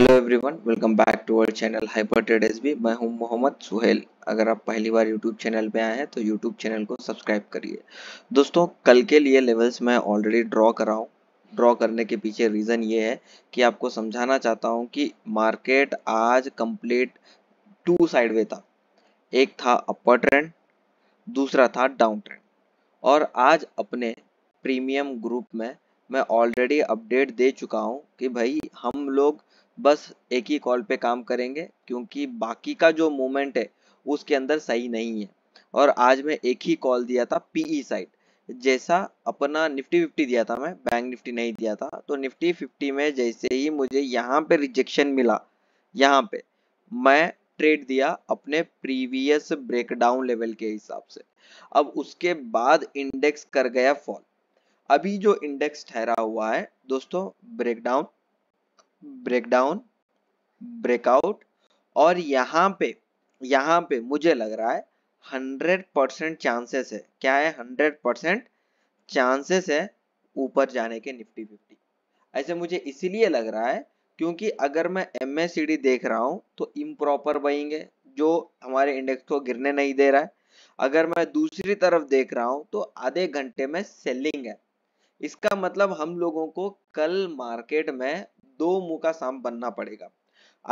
hello everyone welcome back to our channel हाइपरटेड एसबी मैं हूं मोहम्मद सुहेल अगर आप पहली बार यूट्यूब चैनल पे आए हैं तो यूट्यूब चैनल को सब्सक्राइब करिए दोस्तों कल के लिए लेवल्स मैं ऑलरेडी ड्रॉ कर रहा हूँ ड्रॉ करने के पीछे रीज़न ये है कि आपको समझाना चाहता हूँ कि मार्केट आज कंप्लीट टू साइडवे था एक था अपर ट्रेंड दूसरा था डाउन ट्रेंड और आज अपने प्रीमियम ग्रुप में मैं ऑलरेडी अपडेट दे चुका हूँ कि भाई हम लोग बस एक ही कॉल पे काम करेंगे क्योंकि बाकी का जो मूवमेंट है उसके अंदर सही नहीं है और आज मैं एक ही कॉल दिया था पीई साइड e जैसा अपना निफ्टी फिफ्टी दिया था मैं बैंक निफ्टी नहीं दिया था तो निफ्टी फिफ्टी में जैसे ही मुझे यहाँ पे रिजेक्शन मिला यहाँ पे मैं ट्रेड दिया अपने प्रीवियस ब्रेकडाउन लेवल के हिसाब से अब उसके बाद इंडेक्स कर गया फॉल अभी जो इंडेक्स ठहरा हुआ है दोस्तों ब्रेकडाउन ब्रेकडाउन ब्रेकआउट और यहाँ पे यहाँ पे मुझे लग रहा है हंड्रेड परसेंट चांसेस है क्या है हंड्रेड परसेंट चांसेस है ऊपर जाने के निफ्टी फिफ्टी ऐसे मुझे इसीलिए लग रहा है क्योंकि अगर मैं एम देख रहा हूँ तो इम्प्रॉपर बइंग है जो हमारे इंडेक्स को गिरने नहीं दे रहा है अगर मैं दूसरी तरफ देख रहा हूँ तो आधे घंटे में सेलिंग है इसका मतलब हम लोगों को कल मार्केट में दो मुंह का साम बनना पड़ेगा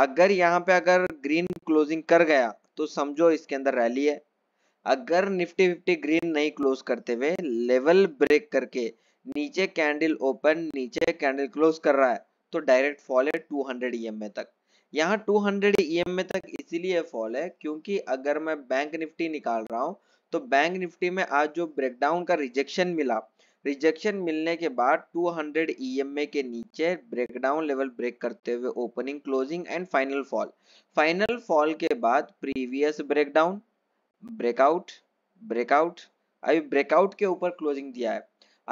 अगर यहाँ पे अगर ग्रीन क्लोजिंग कर गया तो समझो इसके अंदर रैली है अगर निफ्टी फिफ्टी ग्रीन नहीं क्लोज करते हुए लेवल ब्रेक करके नीचे कैंडल ओपन नीचे कैंडल क्लोज कर रहा है तो डायरेक्ट फॉल है टू 200 ईएमए तक यहाँ 200 ईएमए e तक इसीलिए फॉल है क्योंकि अगर मैं बैंक निफ्टी निकाल रहा हूँ तो बैंक निफ्टी में आज जो ब्रेकडाउन का रिजेक्शन मिला रिजेक्शन मिलने के बाद 200 हंड्रेड e के नीचे ब्रेकडाउन लेवल ब्रेक करते हुए opening closing and final fall final fall के बाद प्रीवियस ब्रेकडाउन ब्रेकआउट ब्रेकआउट अभी ब्रेकआउट के ऊपर क्लोजिंग दिया है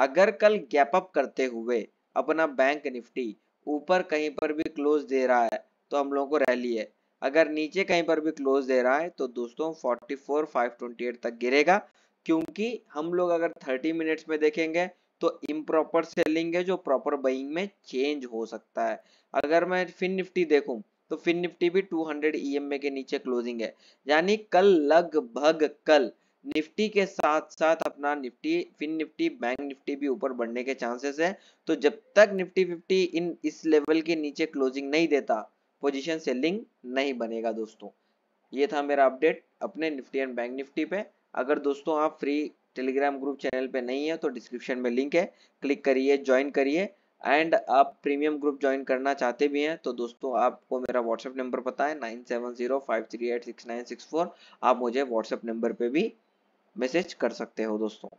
अगर कल गैप अप करते हुए अपना बैंक निफ्टी ऊपर कहीं पर भी क्लोज दे रहा है तो हम लोगों को रैली है अगर नीचे कहीं पर भी क्लोज दे रहा है तो दोस्तों 44,528 तक गिरेगा क्योंकि हम लोग अगर 30 मिनट्स में देखेंगे तो इम्प्रॉपर सेलिंग है जो प्रॉपर बाइंग में चेंज हो सकता है अगर मैं फिन निफ्टी देखूं तो फिन निफ्टी भी 200 हंड्रेड e के नीचे क्लोजिंग है यानी कल लगभग कल निफ्टी के साथ साथ अपना Nifty Fin Nifty Bank Nifty भी ऊपर बढ़ने के चांसेस है तो जब तक निफ्टी फिफ्टी इन इस लेवल के नीचे क्लोजिंग नहीं देता पोजिशन सेलिंग नहीं बनेगा दोस्तों ये था मेरा अपडेट अपने निफ्टी एंड बैंक निफ्टी पे अगर दोस्तों आप फ्री टेलीग्राम ग्रुप चैनल पे नहीं तो है तो डिस्क्रिप्शन में लिंक है क्लिक करिए ज्वाइन करिए एंड आप प्रीमियम ग्रुप ज्वाइन करना चाहते भी हैं तो दोस्तों आपको मेरा व्हाट्सएप नंबर पता है nine seven zero five three eight six nine six four आप मुझे व्हाट्सएप नंबर पे भी मैसेज कर सकते हो दोस्तों